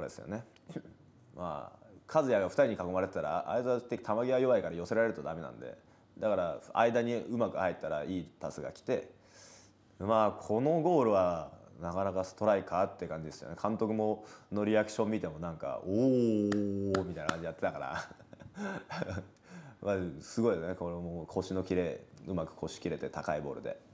これですよね まあ和也が2人に囲まれてたら相沢的球際弱いから寄せられるとダメなんでだから間にうまく入ったらいいパスが来てまあこのゴールはなかなかストライカーって感じですよね監督ものリアクション見てもなんか「おー」みたいな感じやってたから まあすごいねこれも腰の切れうまく腰切れて高いボールで。